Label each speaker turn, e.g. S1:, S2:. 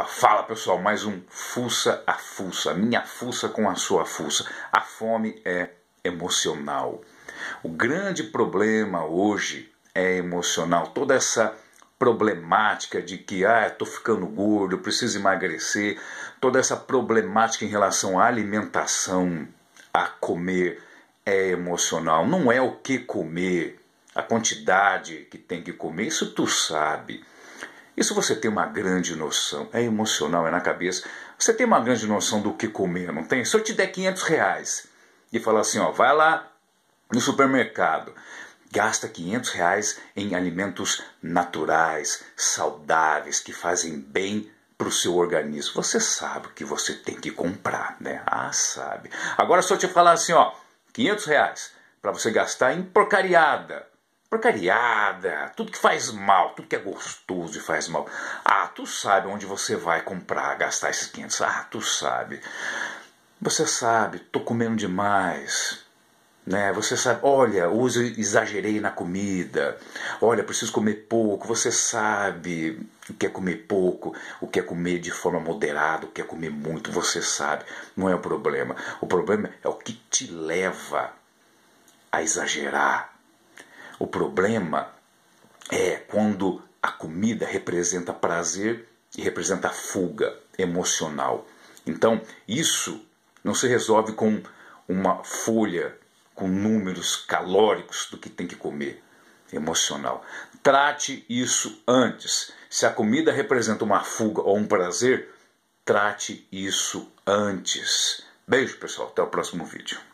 S1: Opa, fala pessoal, mais um Fuça a Fuça, minha fuça com a sua fuça. A fome é emocional. O grande problema hoje é emocional. Toda essa problemática de que ah, estou ficando gordo, preciso emagrecer, toda essa problemática em relação à alimentação, a comer, é emocional. Não é o que comer, a quantidade que tem que comer, isso tu sabe. Isso você tem uma grande noção. É emocional, é na cabeça. Você tem uma grande noção do que comer, não tem? Se eu te der 500 reais e falar assim, ó, vai lá no supermercado, gasta 500 reais em alimentos naturais, saudáveis, que fazem bem para o seu organismo. Você sabe o que você tem que comprar, né? Ah, sabe. Agora se eu te falar assim, ó, 500 reais para você gastar em porcariada, porcariada, tudo que faz mal, tudo que é gostoso e faz mal. Ah, tu sabe onde você vai comprar, gastar esses 500. Ah, tu sabe. Você sabe, tô comendo demais. Né? Você sabe, olha, hoje exagerei na comida. Olha, preciso comer pouco. Você sabe o que é comer pouco, o que é comer de forma moderada, o que é comer muito, você sabe. Não é o problema. O problema é o que te leva a exagerar, o problema é quando a comida representa prazer e representa fuga emocional. Então, isso não se resolve com uma folha com números calóricos do que tem que comer emocional. Trate isso antes. Se a comida representa uma fuga ou um prazer, trate isso antes. Beijo, pessoal. Até o próximo vídeo.